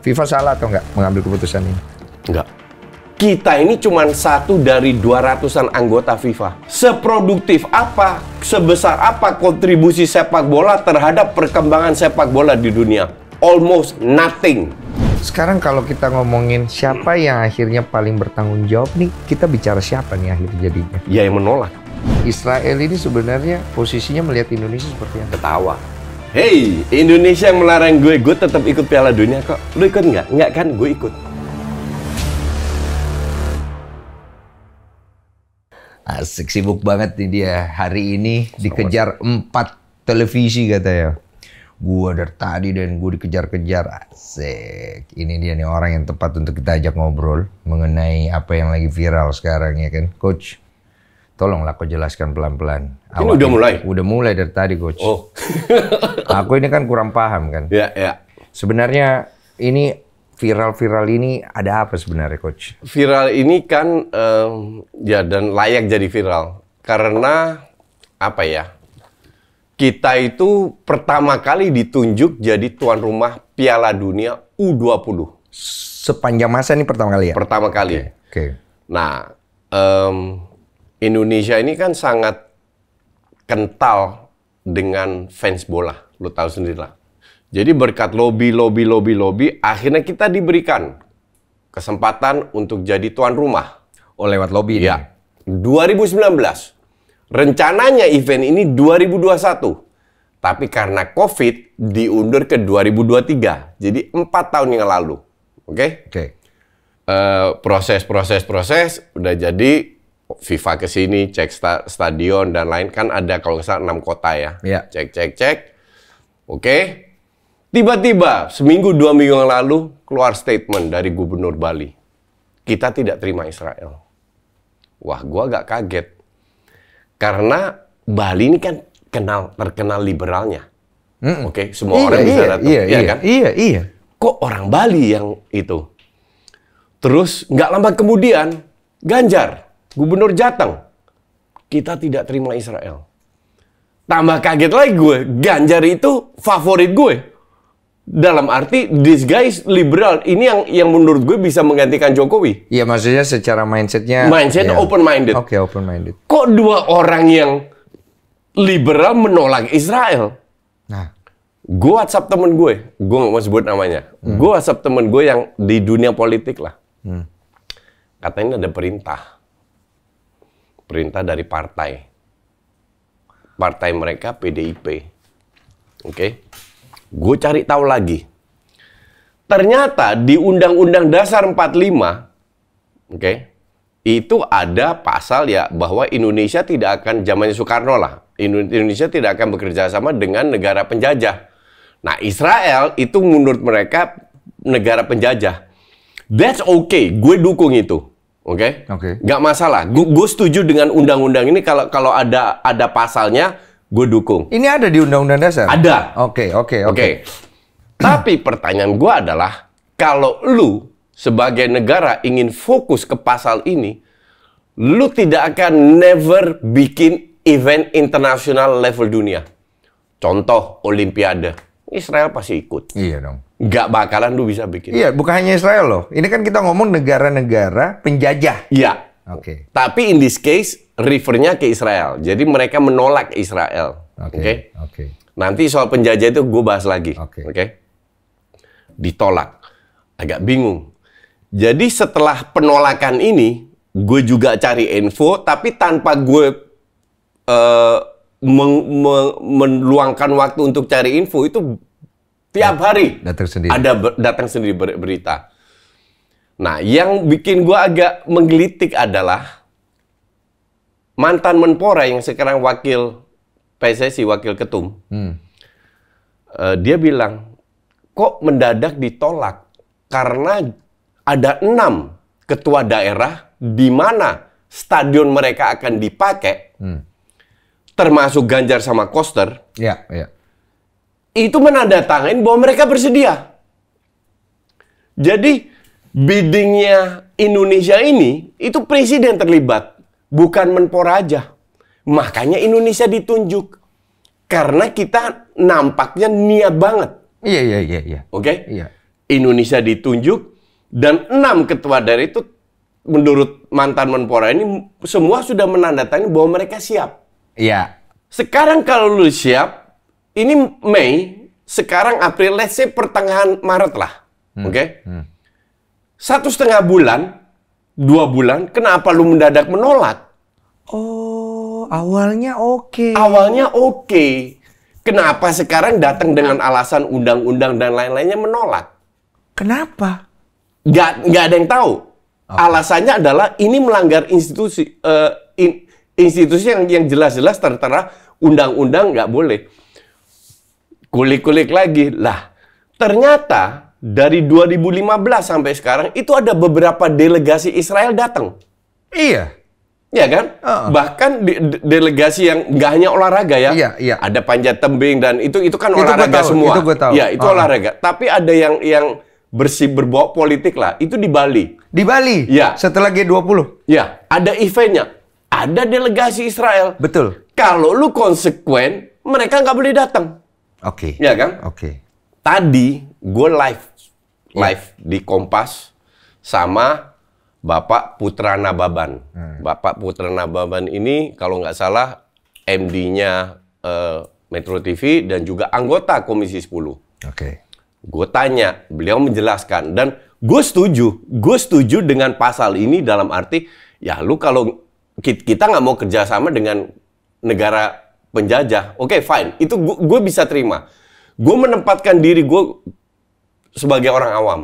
FIFA salah atau enggak mengambil keputusan ini? Enggak. Kita ini cuma satu dari dua ratusan anggota FIFA. Seproduktif apa, sebesar apa kontribusi sepak bola terhadap perkembangan sepak bola di dunia? Almost nothing. Sekarang kalau kita ngomongin siapa yang akhirnya paling bertanggung jawab nih, kita bicara siapa nih akhirnya jadinya? Ya yang menolak. Israel ini sebenarnya posisinya melihat Indonesia seperti yang Ketawa. Hey, Indonesia yang melarang gue, gue tetap ikut Piala Dunia kok. Lu ikut nggak? Nggak kan? Gue ikut. Asik sibuk banget nih dia hari ini dikejar empat televisi katanya. Gue dari tadi dan gue dikejar-kejar. Asik. Ini dia nih orang yang tepat untuk kita ajak ngobrol mengenai apa yang lagi viral sekarang ya kan, Coach. Tolonglah kau jelaskan pelan-pelan. Ini Awal udah mulai? Udah mulai dari tadi, Coach. Oh. aku ini kan kurang paham kan. Iya, iya. Sebenarnya ini viral-viral ini ada apa sebenarnya, Coach? Viral ini kan um, ya dan layak jadi viral. Karena apa ya? Kita itu pertama kali ditunjuk jadi tuan rumah Piala Dunia U20. Sepanjang masa ini pertama kali ya? Pertama kali. Oke. Okay. Okay. Nah, um, Indonesia ini kan sangat kental dengan fans bola, lo tahu sendiri lah. Jadi berkat lobby, lobby, lobby, lobby, akhirnya kita diberikan kesempatan untuk jadi tuan rumah. Oh lewat lobby ya. Nih. 2019. Rencananya event ini 2021. Tapi karena COVID diundur ke 2023. Jadi empat tahun yang lalu. Oke? Okay? Oke. Okay. Uh, eh, proses, proses, proses. Udah jadi FIFA ke sini, cek sta stadion dan lain kan ada kalau nggak salah enam kota ya. ya. Cek cek cek. Oke. Okay. Tiba-tiba seminggu dua minggu yang lalu keluar statement dari Gubernur Bali. Kita tidak terima Israel. Wah, gua agak kaget. Karena Bali ini kan kenal terkenal liberalnya. Mm -mm. Oke, okay? semua iya, orang iya, bisa datang. Iya, iya, iya, kan? iya, iya. Kok orang Bali yang itu? Terus nggak lama kemudian Ganjar Gubernur Jateng, kita tidak terima Israel. Tambah kaget lagi gue, Ganjar itu favorit gue. Dalam arti, this guys liberal. Ini yang yang menurut gue bisa menggantikan Jokowi. Iya, maksudnya secara mindsetnya. Mindset ya. open minded. Oke, okay, open minded. Kok dua orang yang liberal menolak Israel? Nah, gue WhatsApp temen gue, gue nggak mau sebut namanya. Hmm. Gue WhatsApp temen gue yang di dunia politik lah. Hmm. Katanya ada perintah perintah dari partai. Partai mereka PDIP. Oke. Okay? Gue cari tahu lagi. Ternyata di Undang-Undang Dasar 45 oke okay, itu ada pasal ya bahwa Indonesia tidak akan zamannya Soekarno lah. Indonesia tidak akan bekerja sama dengan negara penjajah. Nah, Israel itu menurut mereka negara penjajah. That's okay, gue dukung itu. Oke? Okay? Oke. Okay. Gak masalah. Gue setuju dengan undang-undang ini kalau kalau ada ada pasalnya, gue dukung. Ini ada di undang-undang dasar? Ada. Oke, oke, oke. Tapi pertanyaan gue adalah kalau lu sebagai negara ingin fokus ke pasal ini, lu tidak akan never bikin event internasional level dunia. Contoh Olimpiade. Israel pasti ikut. Iya dong nggak bakalan lu bisa bikin. Iya, bukan hanya Israel loh. Ini kan kita ngomong negara-negara penjajah. Iya. Oke. Okay. Tapi in this case refernya ke Israel. Jadi mereka menolak Israel. Oke. Okay. Oke. Okay? Okay. Nanti soal penjajah itu gue bahas lagi. Oke. Okay. Okay? Ditolak. Agak bingung. Jadi setelah penolakan ini, gue juga cari info, tapi tanpa gue uh, meng, meluangkan waktu untuk cari info itu Tiap hari datang sendiri. Ada ber, datang sendiri ber, berita. Nah, yang bikin gua agak menggelitik adalah mantan Menpora yang sekarang wakil PSSI, wakil ketum. Hmm. Uh, dia bilang, kok mendadak ditolak karena ada enam ketua daerah di mana stadion mereka akan dipakai, hmm. termasuk Ganjar sama Koster. Ya, ya itu menandatangani bahwa mereka bersedia. Jadi biddingnya Indonesia ini itu presiden terlibat, bukan Menpora aja. Makanya Indonesia ditunjuk karena kita nampaknya niat banget. Iya iya iya. iya. Oke. Okay? Iya. Indonesia ditunjuk dan enam ketua dari itu menurut mantan Menpora ini semua sudah menandatangani bahwa mereka siap. Iya. Sekarang kalau lu siap, ini Mei, sekarang April, let's say pertengahan Maret lah, hmm. oke? Okay? Hmm. Satu setengah bulan, dua bulan, kenapa lu mendadak menolak? Oh, awalnya oke. Okay. Awalnya oke. Okay. Kenapa sekarang datang dengan alasan undang-undang dan lain-lainnya menolak? Kenapa? Gak, gak ada yang tahu. Okay. Alasannya adalah ini melanggar institusi, uh, in, institusi yang yang jelas-jelas tertera undang-undang gak boleh kulik-kulik lagi. Lah, ternyata dari 2015 sampai sekarang itu ada beberapa delegasi Israel datang. Iya. Iya kan? Uh-uh. Bahkan de- delegasi yang nggak hanya olahraga ya. Iya, iya. Ada panjat tebing dan itu itu kan itu olahraga tahu, semua. Itu gue tahu. Ya, itu uh-huh. olahraga. Tapi ada yang yang bersih berbau politik lah. Itu di Bali. Di Bali. Ya. Setelah G20. Ya, ada eventnya. Ada delegasi Israel. Betul. Kalau lu konsekuen, mereka nggak boleh datang. Oke. Okay. Iya kan? Oke. Okay. Tadi gue live iya. live yeah. di Kompas sama Bapak Putra Nababan. Hmm. Bapak Putra Nababan ini kalau nggak salah MD-nya uh, eh, Metro TV dan juga anggota Komisi 10. Oke. Okay. Gue tanya, beliau menjelaskan dan gue setuju, gue setuju dengan pasal ini dalam arti ya lu kalau kita nggak mau kerjasama dengan negara penjajah. Oke, okay, fine. Itu gue bisa terima. Gue menempatkan diri gue sebagai orang awam.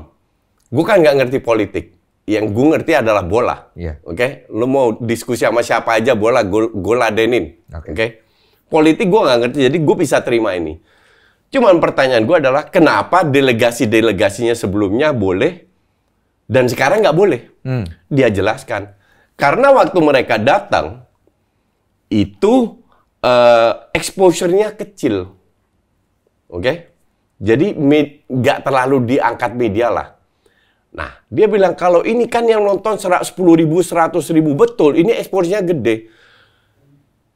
Gue kan nggak ngerti politik. Yang gue ngerti adalah bola. Yeah. Oke, okay? lu mau diskusi sama siapa aja bola, gue ladenin. Oke, okay. okay? politik gue nggak ngerti. Jadi gue bisa terima ini. Cuman pertanyaan gue adalah kenapa delegasi-delegasinya sebelumnya boleh dan sekarang nggak boleh? Hmm. Dia jelaskan karena waktu mereka datang itu uh, exposure-nya kecil. Oke? Okay? Jadi nggak terlalu diangkat media lah. Nah, dia bilang kalau ini kan yang nonton sepuluh ribu, seratus ribu, betul ini ekspornya gede.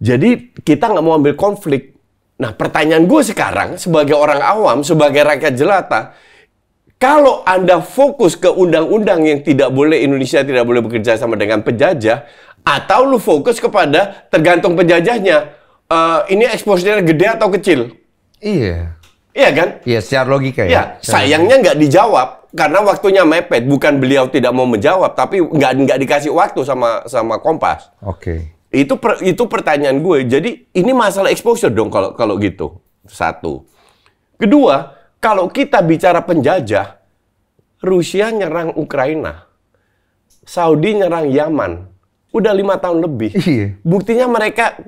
Jadi kita nggak mau ambil konflik. Nah, pertanyaan gue sekarang sebagai orang awam, sebagai rakyat jelata, kalau Anda fokus ke undang-undang yang tidak boleh Indonesia tidak boleh bekerja sama dengan penjajah, atau lu fokus kepada tergantung penjajahnya, Eh, ini exposure gede atau kecil? Iya. Iya kan? Iya, secara logika ya. ya sayangnya nggak dijawab karena waktunya mepet. Bukan beliau tidak mau menjawab, tapi nggak nggak dikasih waktu sama sama Kompas. Oke. Okay. Itu per, itu pertanyaan gue. Jadi ini masalah exposure dong kalau kalau gitu. Satu. Kedua, kalau kita bicara penjajah, Rusia nyerang Ukraina. Saudi nyerang Yaman. Udah lima tahun lebih. Iya. Buktinya mereka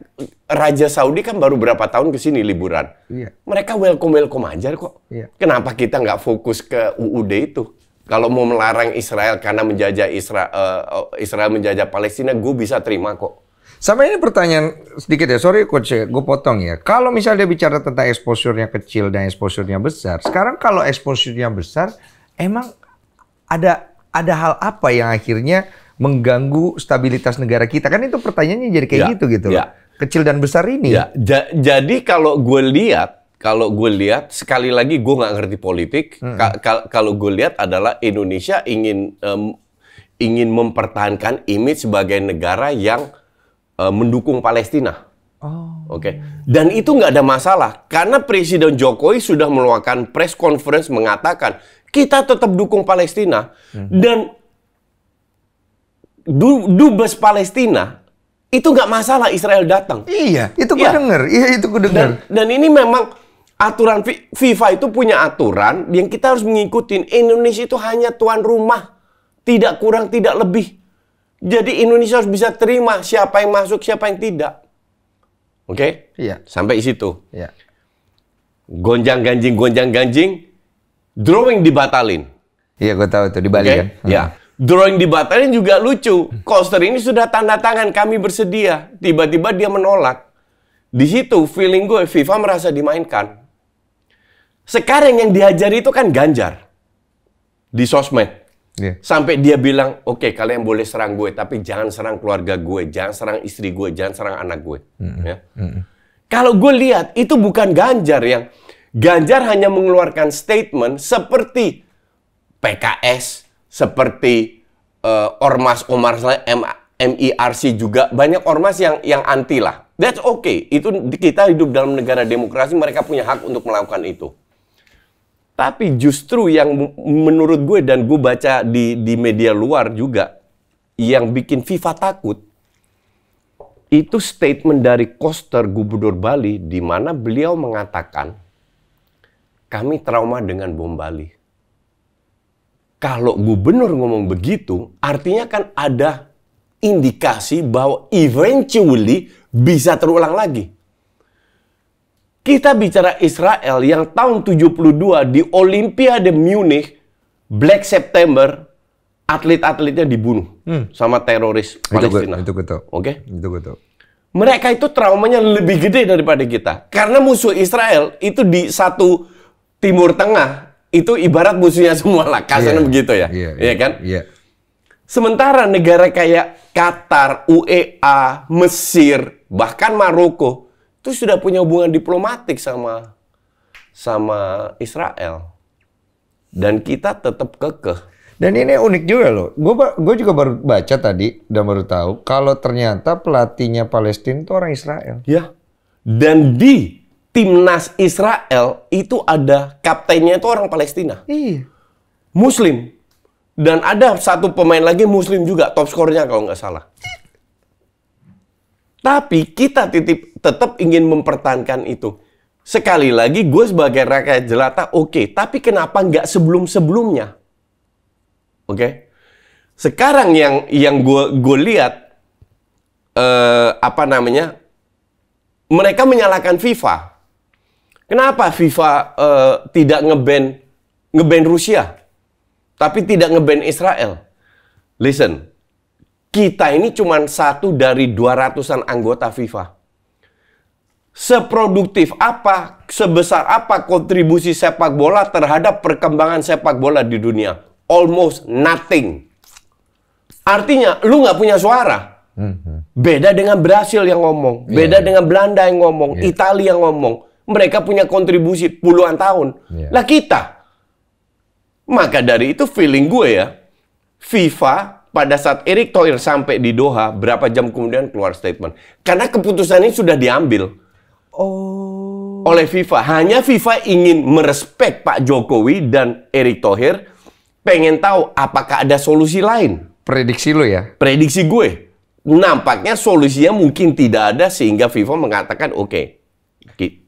Raja Saudi kan baru berapa tahun ke sini liburan. Iya. Mereka welcome welcome aja kok. Iya. Kenapa kita nggak fokus ke UUD itu? Kalau mau melarang Israel karena menjajah Isra, uh, Israel menjajah Palestina, gue bisa terima kok. Sama ini pertanyaan sedikit ya, sorry coach, ya, gue potong ya. Kalau misalnya bicara tentang exposure kecil dan exposure besar, sekarang kalau exposure besar, emang ada ada hal apa yang akhirnya mengganggu stabilitas negara kita? Kan itu pertanyaannya jadi kayak ya, gitu gitu. Ya. Kecil dan besar ini. Ya, ja, jadi kalau gue lihat, kalau gue lihat sekali lagi gue nggak ngerti politik. Hmm. Ka, ka, kalau gue lihat adalah Indonesia ingin um, ingin mempertahankan image sebagai negara yang uh, mendukung Palestina. Oh. Oke. Okay. Dan itu nggak ada masalah karena Presiden Jokowi sudah meluangkan press conference mengatakan kita tetap dukung Palestina hmm. dan du dubes Palestina itu nggak masalah Israel datang. Iya, itu gue ya. denger. Iya, itu gue denger. Dan, dan ini memang aturan FIFA itu punya aturan yang kita harus mengikuti. Indonesia itu hanya tuan rumah, tidak kurang tidak lebih. Jadi Indonesia harus bisa terima siapa yang masuk, siapa yang tidak. Oke? Okay? Iya. Sampai situ. Iya. Gonjang ganjing, gonjang ganjing, drawing dibatalin. Iya, gue tahu itu di Okay? Kan? Iya. Hmm drawing dibatalin juga lucu. Koster ini sudah tanda tangan kami bersedia. Tiba-tiba dia menolak. Di situ feeling gue FIFA merasa dimainkan. Sekarang yang diajari itu kan Ganjar di sosmed. Yeah. Sampai dia bilang, oke okay, kalian boleh serang gue, tapi jangan serang keluarga gue, jangan serang istri gue, jangan serang anak gue. Mm-hmm. Ya. Mm-hmm. Kalau gue lihat itu bukan Ganjar yang Ganjar hanya mengeluarkan statement seperti PKS, seperti uh, ormas ormas MIRC juga banyak ormas yang yang anti lah. That's okay. Itu kita hidup dalam negara demokrasi, mereka punya hak untuk melakukan itu. Tapi justru yang menurut gue dan gue baca di di media luar juga yang bikin FIFA takut itu statement dari Koster Gubernur Bali di mana beliau mengatakan kami trauma dengan bom Bali. Kalau gubernur ngomong begitu, artinya kan ada indikasi bahwa eventually bisa terulang lagi. Kita bicara Israel yang tahun 72 di Olimpiade Munich, Black September, atlet-atletnya dibunuh hmm. sama teroris Palestina. Itu betul. Oke? Itu betul. Mereka itu traumanya lebih gede daripada kita. Karena musuh Israel itu di satu Timur Tengah itu ibarat musuhnya semua lah kasarnya yeah. begitu ya iya yeah, yeah, yeah, kan yeah. sementara negara kayak Qatar UEA Mesir bahkan Maroko itu sudah punya hubungan diplomatik sama sama Israel dan kita tetap kekeh dan ini unik juga loh. Gue gue juga baru baca tadi dan baru tahu kalau ternyata pelatihnya Palestina itu orang Israel. Ya. Dan di timnas Israel itu ada kaptennya itu orang Palestina. Iya. Muslim. Dan ada satu pemain lagi muslim juga top skornya kalau nggak salah. Tapi kita titip tetap ingin mempertahankan itu. Sekali lagi gue sebagai rakyat jelata oke, okay. tapi kenapa nggak sebelum-sebelumnya? Oke. Okay? Sekarang yang yang gue gue lihat uh, apa namanya? Mereka menyalahkan FIFA Kenapa FIFA uh, tidak ngeban ngeban Rusia tapi tidak ngeban Israel? Listen, kita ini cuma satu dari 200-an anggota FIFA. Seproduktif apa, sebesar apa kontribusi sepak bola terhadap perkembangan sepak bola di dunia? Almost nothing. Artinya, lu nggak punya suara. Mhm. Beda dengan Brasil yang ngomong, beda yeah. Iya. dengan Belanda yang ngomong, yeah. Italia yang ngomong mereka punya kontribusi puluhan tahun. Yeah. Lah kita. Maka dari itu feeling gue ya, FIFA pada saat Erick Thohir sampai di Doha, berapa jam kemudian keluar statement. Karena keputusan ini sudah diambil. Oh. Oleh FIFA. Hanya FIFA ingin merespek Pak Jokowi dan Erick Thohir, pengen tahu apakah ada solusi lain. Prediksi lo ya? Prediksi gue. Nampaknya solusinya mungkin tidak ada sehingga FIFA mengatakan oke, okay,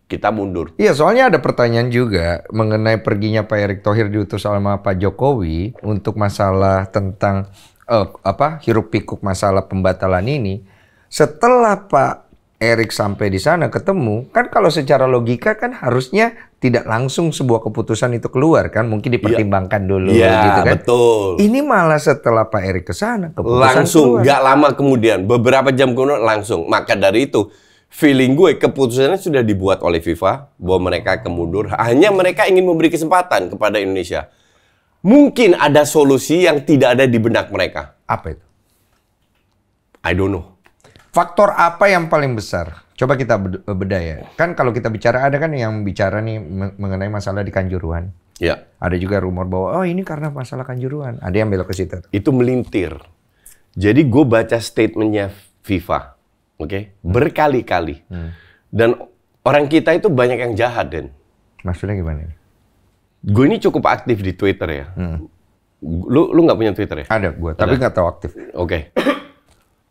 kita mundur. Iya, soalnya ada pertanyaan juga mengenai perginya Pak Erick Thohir diutus sama Pak Jokowi untuk masalah tentang uh, apa hiruk pikuk masalah pembatalan ini. Setelah Pak Erick sampai di sana ketemu, kan kalau secara logika kan harusnya tidak langsung sebuah keputusan itu keluar kan, mungkin iya. dipertimbangkan ya. dulu ya, gitu kan. betul. Ini malah setelah Pak Erick ke sana keputusan langsung nggak lama kemudian, beberapa jam kemudian langsung. Maka dari itu feeling gue keputusannya sudah dibuat oleh FIFA bahwa mereka kemundur hanya mereka ingin memberi kesempatan kepada Indonesia mungkin ada solusi yang tidak ada di benak mereka apa itu I don't know faktor apa yang paling besar coba kita beda ya kan kalau kita bicara ada kan yang bicara nih mengenai masalah di Kanjuruhan ya ada juga rumor bahwa oh ini karena masalah Kanjuruhan ada yang belok ke situ itu melintir jadi gue baca statementnya FIFA oke okay? hmm. berkali-kali hmm. dan orang kita itu banyak yang jahat dan maksudnya gimana gue ini cukup aktif di Twitter ya hmm. lu lu nggak punya Twitter ya ada gue tapi nggak tahu aktif oke okay.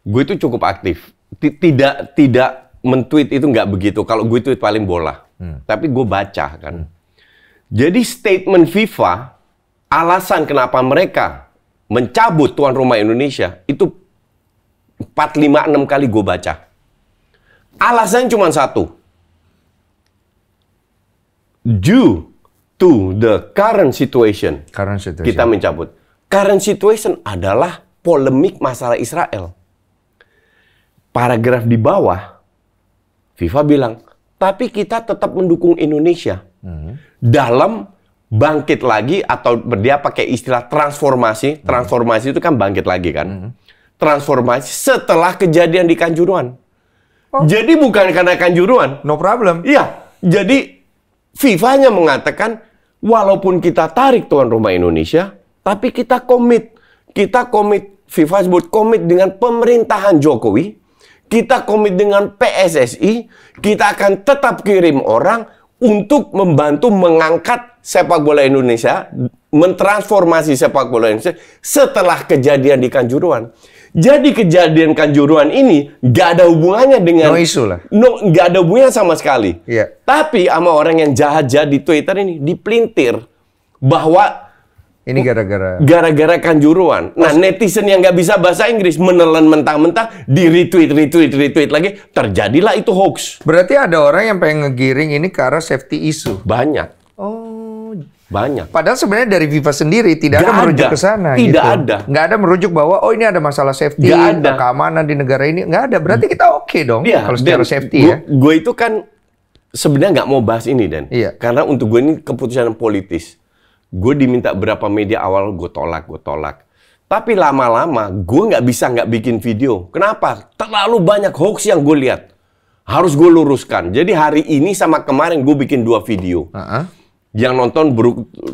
gue itu cukup aktif tidak tidak mentweet itu nggak begitu kalau gue tweet paling bola hmm. tapi gue baca kan hmm. jadi statement FIFA alasan kenapa mereka mencabut tuan rumah Indonesia itu 4, 5, 6 kali gue baca. Alasan cuma satu. Due to the current situation, current situation, kita mencabut. Current situation adalah polemik masalah Israel. Paragraf di bawah, FIFA bilang, tapi kita tetap mendukung Indonesia hmm. dalam bangkit lagi atau dia pakai istilah transformasi. Transformasi hmm. itu kan bangkit lagi kan. Hmm transformasi setelah kejadian di Kanjuruan. Oh. Jadi bukan karena Kanjuruan. No problem. Iya. Jadi FIFA hanya mengatakan walaupun kita tarik tuan rumah Indonesia, tapi kita komit. Kita komit FIFA sebut komit dengan pemerintahan Jokowi, kita komit dengan PSSI, kita akan tetap kirim orang untuk membantu mengangkat sepak bola Indonesia, mentransformasi sepak bola Indonesia setelah kejadian di Kanjuruan. Jadi kejadian kanjuruan ini nggak ada hubungannya dengan no isu lah. No, nggak ada hubungannya sama sekali. Yeah. Tapi sama orang yang jahat-jahat di Twitter ini dipelintir bahwa ini gara-gara gara-gara kanjuruan. Nah, netizen yang nggak bisa bahasa Inggris menelan mentah-mentah di retweet, retweet, retweet lagi, terjadilah itu hoax. Berarti ada orang yang pengen ngegiring ini ke arah safety isu Banyak. Banyak. Padahal sebenarnya dari FIFA sendiri tidak gak ada merujuk ke sana. Tidak gitu. ada. Nggak ada merujuk bahwa oh ini ada masalah safety, gak ada. keamanan di negara ini. Nggak ada. Berarti kita oke okay dong ya, kalau secara safety gua, ya. Gue itu kan sebenarnya nggak mau bahas ini Dan. Iya. Karena untuk gue ini keputusan politis. Gue diminta berapa media awal gue tolak, gue tolak. Tapi lama-lama gue nggak bisa nggak bikin video. Kenapa? Terlalu banyak hoax yang gue lihat. Harus gue luruskan. Jadi hari ini sama kemarin gue bikin dua video. Uh -huh yang nonton 200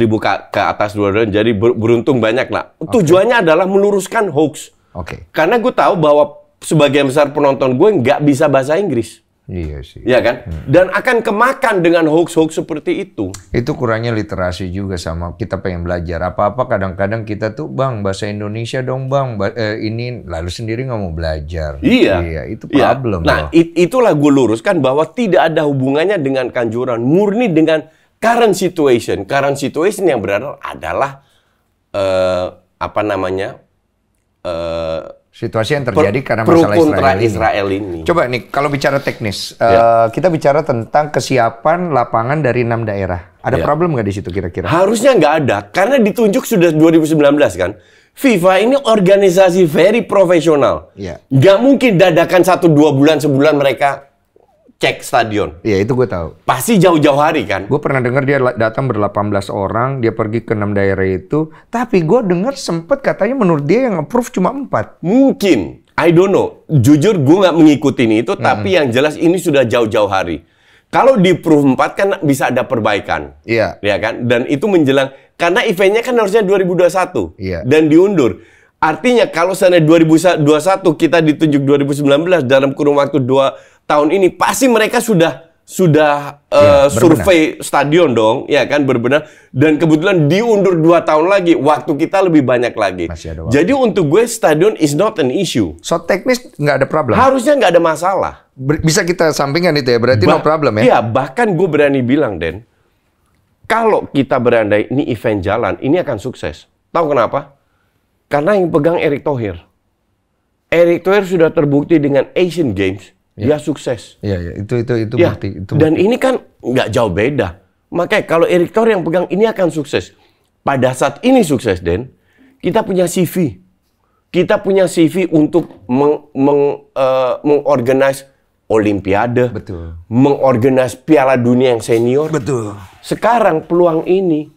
ribu ke, ke atas dua jadi beruntung banyak lah. Tujuannya adalah meluruskan hoax. Oke. Okay. Karena gue tahu bahwa sebagian besar penonton gue nggak bisa bahasa Inggris. Iya sih. Iya kan? Hmm. Dan akan kemakan dengan hoax-hoax seperti itu. Itu kurangnya literasi juga sama kita pengen belajar apa-apa kadang-kadang kita tuh bang bahasa Indonesia dong bang eh, ini lalu sendiri nggak mau belajar. Iya. Iya itu iya. problem. Iya. Nah it itulah gue luruskan bahwa tidak ada hubungannya dengan kanjuran murni dengan current situation. Current situation yang berada adalah uh, apa namanya? Uh, situasi yang terjadi per, karena masalah Israel, Israel ini. Coba nih kalau bicara teknis, eh, ya. kita bicara tentang kesiapan lapangan dari enam daerah. Ada ya. problem nggak di situ kira-kira? Harusnya nggak ada karena ditunjuk sudah 2019 kan. FIFA ini organisasi very profesional. Ya. Gak mungkin dadakan satu dua bulan sebulan mereka cek stadion. Iya, itu gue tahu. Pasti jauh-jauh hari kan? Gue pernah dengar dia datang ber-18 orang, dia pergi ke enam daerah itu, tapi gue dengar sempet katanya menurut dia yang approve cuma empat. Mungkin. I don't know. Jujur gue nggak mengikuti ini itu, hmm. tapi yang jelas ini sudah jauh-jauh hari. Kalau di proof 4 kan bisa ada perbaikan. Iya. Yeah. Ya kan? Dan itu menjelang karena eventnya kan harusnya 2021 iya. Yeah. dan diundur. Artinya kalau sana 2021 kita ditunjuk 2019 dalam kurun waktu 2 tahun ini pasti mereka sudah sudah ya, uh, survei stadion dong, ya kan berbenah Dan kebetulan diundur dua tahun lagi, waktu kita lebih banyak lagi. Jadi untuk gue stadion is not an issue. So teknis nggak ada problem. Harusnya nggak ada masalah. Bisa kita sampingkan itu ya, berarti ba no problem ya? Iya, bahkan gue berani bilang Den, kalau kita berandai ini event jalan, ini akan sukses. Tahu kenapa? Karena yang pegang Erick Thohir. Erick Thohir sudah terbukti dengan Asian Games dia ya. sukses. Iya, ya. itu itu itu ya. berarti Itu Dan ini kan nggak jauh beda. Makanya kalau Erick Thohir yang pegang ini akan sukses. Pada saat ini sukses, Den, kita punya CV. Kita punya CV untuk meng, meng, uh, mengorganize Olimpiade, betul. Mengorganize Piala Dunia yang senior, betul. Sekarang peluang ini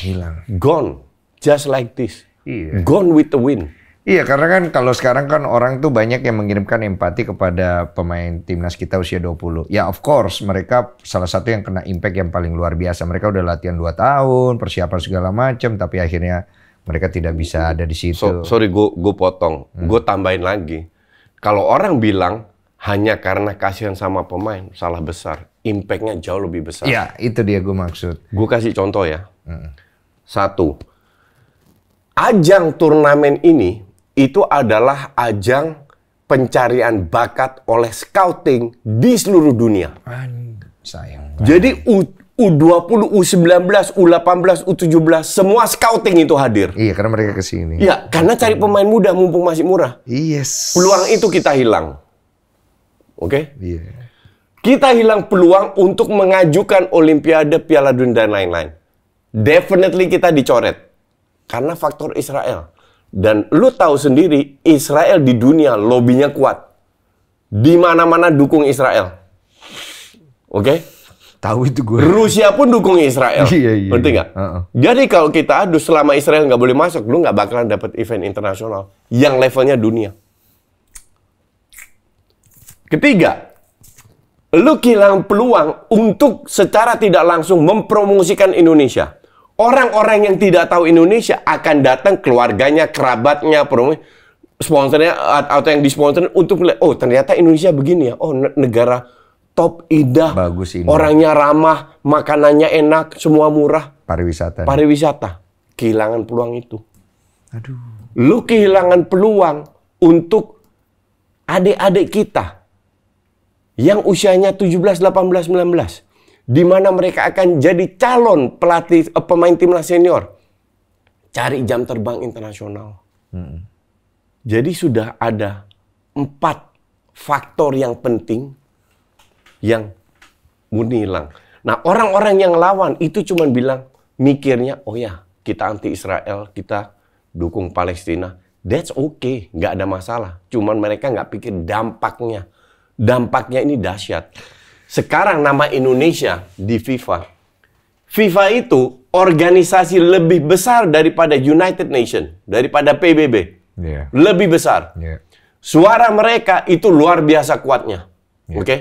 hilang, gone, just like this, iya. gone with the wind. Iya, karena kan kalau sekarang kan orang tuh banyak yang mengirimkan empati kepada pemain timnas kita usia 20. Ya of course, mereka salah satu yang kena impact yang paling luar biasa. Mereka udah latihan 2 tahun, persiapan segala macam, tapi akhirnya mereka tidak bisa ada di situ. So, sorry, gue potong. Hmm. Gue tambahin lagi. Kalau orang bilang hanya karena kasihan sama pemain, salah besar. Impactnya jauh lebih besar. Ya, itu dia gue maksud. Gue kasih contoh ya. Hmm. Satu, ajang turnamen ini itu adalah ajang pencarian bakat oleh scouting di seluruh dunia. Sayang. Jadi U U20, U19, U18, U17 semua scouting itu hadir. Iya, karena mereka ke sini. Iya, karena cari hmm. pemain muda mumpung masih murah. Yes. Peluang itu kita hilang. Oke? Okay? Iya. Kita hilang peluang untuk mengajukan olimpiade, piala dunia dan lain-lain. Definitely kita dicoret. Karena faktor Israel. Dan lu tahu sendiri, Israel di dunia lobinya kuat. Di mana-mana dukung Israel. Oke? Okay? Tahu itu gue. Rusia pun dukung Israel. iya, iya. Ngerti iya. nggak? Uh -uh. Jadi kalau kita adu selama Israel nggak boleh masuk, lu nggak bakalan dapat event internasional yang levelnya dunia. Ketiga, lu kehilangan peluang untuk secara tidak langsung mempromosikan Indonesia. Orang-orang yang tidak tahu Indonesia akan datang keluarganya, kerabatnya, promo sponsornya atau yang disponsor untuk melihat oh ternyata Indonesia begini ya. Oh negara top idah. Bagus ini. Orangnya ramah, makanannya enak, semua murah. Pariwisata. Pariwisata. Kehilangan peluang itu. Aduh. Lu kehilangan peluang untuk adik-adik kita yang usianya 17, 18, 19 di mana mereka akan jadi calon pelatih uh, pemain timnas senior. Cari jam terbang internasional. Hmm. Jadi sudah ada empat faktor yang penting yang murni hilang. Nah orang-orang yang lawan itu cuma bilang mikirnya, oh ya kita anti Israel, kita dukung Palestina. That's okay, nggak ada masalah. Cuman mereka nggak pikir dampaknya. Dampaknya ini dahsyat. Sekarang nama Indonesia di FIFA. FIFA itu organisasi lebih besar daripada United Nations, daripada PBB. Yeah. Lebih besar. Yeah. Suara mereka itu luar biasa kuatnya. Yeah. Oke. Okay?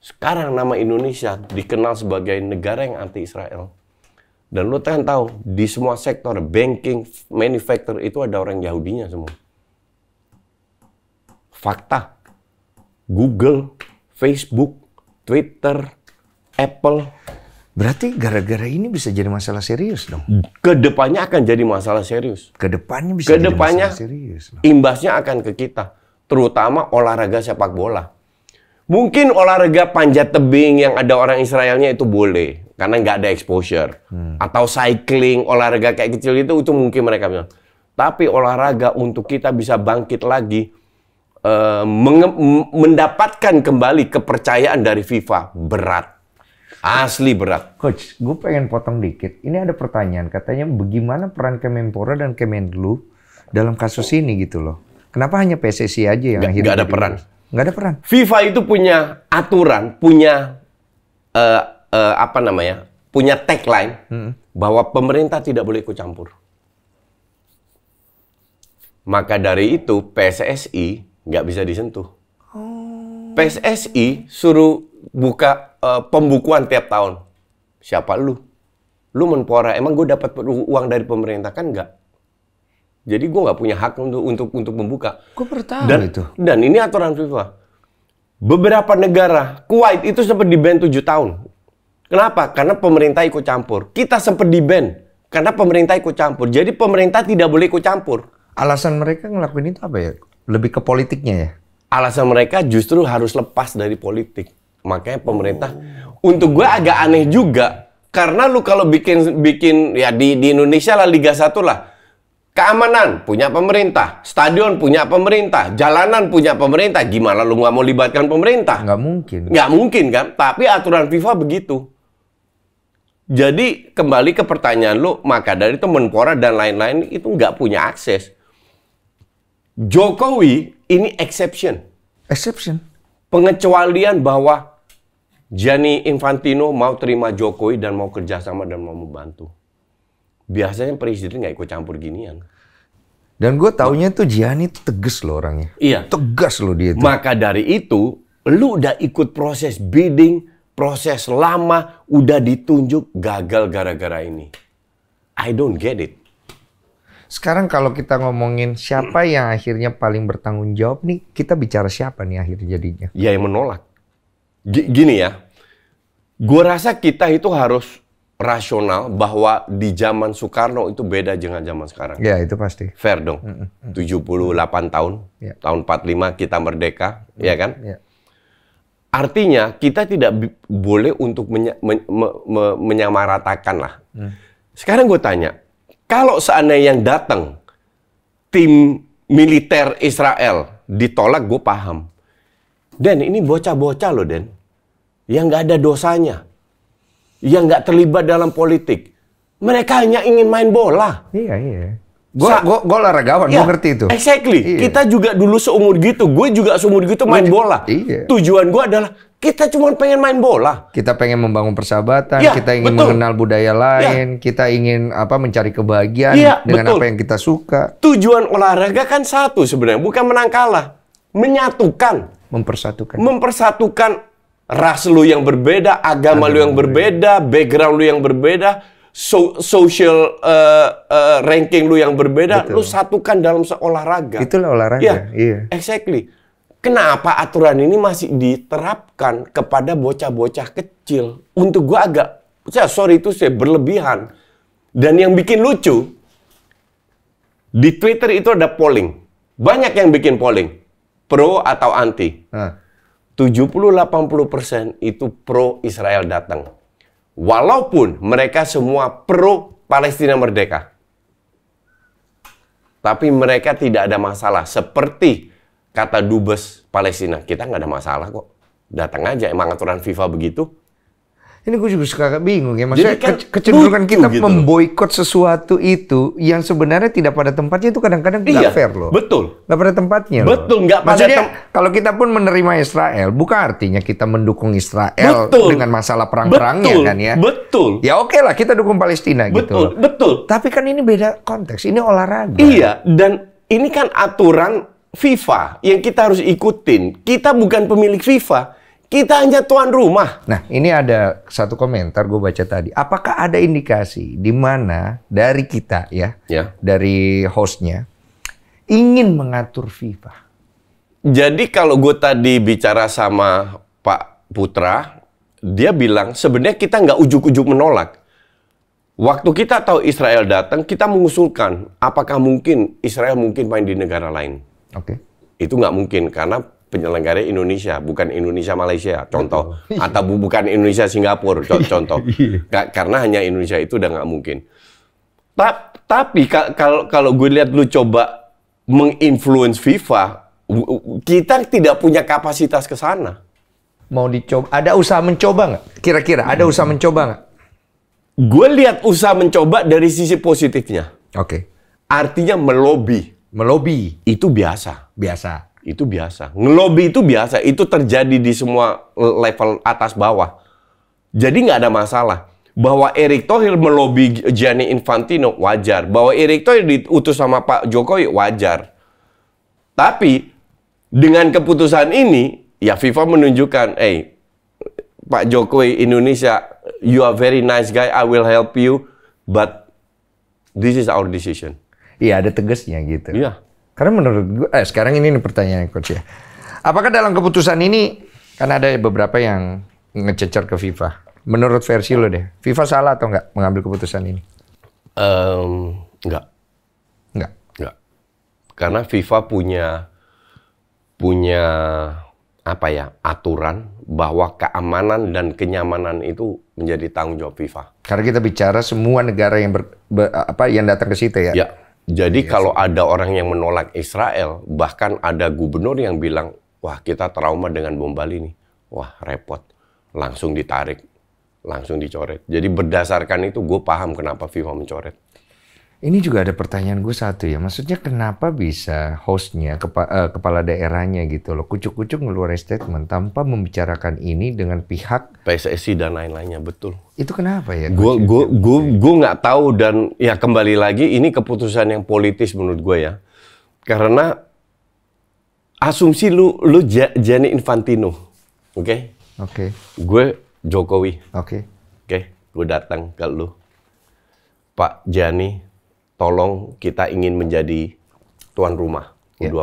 Sekarang nama Indonesia dikenal sebagai negara yang anti Israel. Dan lo kan tahu di semua sektor banking, manufacturer itu ada orang Yahudinya semua. Fakta. Google, Facebook, Twitter, Apple. Berarti gara-gara ini bisa jadi masalah serius dong. Kedepannya akan jadi masalah serius. Kedepannya bisa Kedepannya, jadi masalah serius. Dong. Imbasnya akan ke kita, terutama olahraga sepak bola. Mungkin olahraga panjat tebing yang ada orang Israelnya itu boleh karena nggak ada exposure. Hmm. Atau cycling, olahraga kayak kecil itu itu mungkin mereka bilang. Tapi olahraga untuk kita bisa bangkit lagi uh, mendapatkan kembali kepercayaan dari FIFA berat. Asli berat. Coach, gue pengen potong dikit. Ini ada pertanyaan, katanya bagaimana peran Kemenpora dan Kemenlu dalam kasus ini gitu loh. Kenapa hanya PSSI aja yang akhirnya? gak ada peran? Gak ada peran. FIFA itu punya aturan, punya uh, uh, apa namanya? Punya tagline hmm. bahwa pemerintah tidak boleh ikut campur. Maka dari itu PSSI nggak bisa disentuh. Oh. PSSI suruh buka uh, pembukuan tiap tahun. Siapa lu? Lu Menpora. Emang gue dapat uang dari pemerintah kan nggak? Jadi gue nggak punya hak untuk untuk untuk membuka. Gue bertahan dan, itu. Dan ini aturan FIFA. Beberapa negara, Kuwait itu sempat di ban 7 tahun. Kenapa? Karena pemerintah ikut campur. Kita sempat di ban karena pemerintah ikut campur. Jadi pemerintah tidak boleh ikut campur. Alasan mereka ngelakuin itu apa ya? Lebih ke politiknya ya? Alasan mereka justru harus lepas dari politik. Makanya pemerintah, oh. untuk gue agak aneh juga. Karena lu kalau bikin, bikin ya di, di Indonesia lah Liga 1 lah. Keamanan punya pemerintah, stadion punya pemerintah, jalanan punya pemerintah. Gimana lu nggak mau libatkan pemerintah? Nggak mungkin. Nggak mungkin kan? Tapi aturan FIFA begitu. Jadi kembali ke pertanyaan lu, maka dari itu Menpora dan lain-lain itu nggak punya akses. Jokowi ini exception. Exception. Pengecualian bahwa Gianni Infantino mau terima Jokowi dan mau kerjasama dan mau membantu. Biasanya presiden nggak ikut campur ginian. Dan gue taunya tuh Gianni tegas loh orangnya. Iya. Tegas loh dia Tuh. Maka dari itu, lu udah ikut proses bidding, proses lama, udah ditunjuk gagal gara-gara ini. I don't get it. Sekarang kalau kita ngomongin siapa yang akhirnya paling bertanggung jawab nih, kita bicara siapa nih akhirnya jadinya? Ya yang menolak. G gini ya, gue rasa kita itu harus rasional bahwa di zaman Soekarno itu beda dengan zaman sekarang. Ya itu pasti. Fair dong. Mm -mm. 78 tahun, yeah. tahun 45 kita merdeka, mm ya kan? Yeah. Artinya kita tidak boleh untuk menya, men, me, me, menyamaratakan lah. Mm. Sekarang gue tanya, kalau seandainya yang datang tim militer Israel ditolak, gue paham. Dan ini bocah-bocah loh, Den. Yang gak ada dosanya. Yang gak terlibat dalam politik. Mereka hanya ingin main bola. Iya, iya. Gue gak gue olahragawan, ya, gue ngerti itu. Exactly. Iya. Kita juga dulu seumur gitu, gue juga seumur gitu main iya. bola. Iya. Tujuan gue adalah kita cuma pengen main bola. Kita pengen membangun persahabatan, ya, kita ingin betul. mengenal budaya ya. lain, ya. kita ingin apa mencari kebahagiaan ya, dengan betul. apa yang kita suka. Tujuan olahraga kan satu sebenarnya, bukan menang kalah, menyatukan, mempersatukan. Mempersatukan ras lu yang berbeda, agama, lu yang berbeda, background lu yang berbeda, so social uh, uh, ranking lu yang berbeda, Betul. lu satukan dalam seolahraga. Itulah olahraga. Ya, iya. Exactly kenapa aturan ini masih diterapkan kepada bocah-bocah kecil? Untuk gue agak, saya sorry itu saya berlebihan. Dan yang bikin lucu, di Twitter itu ada polling. Banyak yang bikin polling. Pro atau anti. Huh. 70-80% itu pro Israel datang. Walaupun mereka semua pro Palestina merdeka. Tapi mereka tidak ada masalah. Seperti kata dubes Palestina kita nggak ada masalah kok datang aja emang aturan FIFA begitu ini gue juga suka bingung ya maksudnya kan kecenderungan kita gitu. memboikot sesuatu itu yang sebenarnya tidak pada tempatnya itu kadang-kadang tidak iya, fair loh betul nggak pada tempatnya betul nggak maksudnya pada tem- kalau kita pun menerima Israel bukan artinya kita mendukung Israel betul. dengan masalah perang-perangnya kan ya betul ya oke okay lah kita dukung Palestina gitu betul, gitu loh. betul tapi kan ini beda konteks ini olahraga iya dan ini kan aturan FIFA yang kita harus ikutin. Kita bukan pemilik FIFA. Kita hanya tuan rumah. Nah, ini ada satu komentar gue baca tadi. Apakah ada indikasi di mana dari kita ya, ya. dari hostnya ingin mengatur FIFA? Jadi kalau gue tadi bicara sama Pak Putra, dia bilang sebenarnya kita nggak ujuk-ujuk menolak. Waktu kita tahu Israel datang, kita mengusulkan apakah mungkin Israel mungkin main di negara lain. Oke. Okay. Itu nggak mungkin karena penyelenggara Indonesia, bukan Indonesia Malaysia, contoh, iya. atau bu bukan Indonesia Singapura, iya. contoh, karena hanya Indonesia itu udah nggak mungkin. Ta tapi kalau kalau gue lihat lu coba menginfluence FIFA, kita tidak punya kapasitas ke sana. Mau dicoba? Ada usaha mencoba nggak? Kira-kira ada hmm. usaha mencoba nggak? Gue lihat usaha mencoba dari sisi positifnya. Oke. Okay. Artinya melobi Melobi. Itu biasa. Biasa. Itu biasa. Ngelobi itu biasa. Itu terjadi di semua level atas bawah. Jadi nggak ada masalah. Bahwa Erick Thohir melobi Gianni Infantino wajar. Bahwa Erick Thohir diutus sama Pak Jokowi wajar. Tapi dengan keputusan ini ya FIFA menunjukkan, eh hey, Pak Jokowi Indonesia, you are very nice guy, I will help you, but this is our decision. Iya ada tegasnya gitu. Iya. Karena menurut gue, eh, sekarang ini pertanyaan coach ya. Apakah dalam keputusan ini karena ada beberapa yang ngececer ke FIFA? Menurut versi lo deh, FIFA salah atau enggak mengambil keputusan ini? Um, enggak. Enggak. Enggak. Karena FIFA punya punya apa ya aturan bahwa keamanan dan kenyamanan itu menjadi tanggung jawab FIFA. Karena kita bicara semua negara yang ber, ber, apa yang datang ke situ ya. Ya, jadi yes. Iya kalau ada orang yang menolak Israel, bahkan ada gubernur yang bilang, wah kita trauma dengan bom Bali nih, wah repot, langsung ditarik, langsung dicoret. Jadi berdasarkan itu gue paham kenapa FIFA mencoret. Ini juga ada pertanyaan gue satu ya, maksudnya kenapa bisa hostnya, kepa, uh, kepala daerahnya gitu loh, kucuk-kucuk ngeluarin statement tanpa membicarakan ini dengan pihak PSSI dan lain-lainnya, betul. Itu kenapa ya? Gue gue gue gue nggak tahu dan ya kembali lagi ini keputusan yang politis menurut gue ya, karena asumsi lu lu Jani Infantino, oke? Okay? Oke. Okay. Gue Jokowi. Oke. Okay. Oke, okay? gue datang ke lu, Pak Jani tolong kita ingin menjadi tuan rumah U20.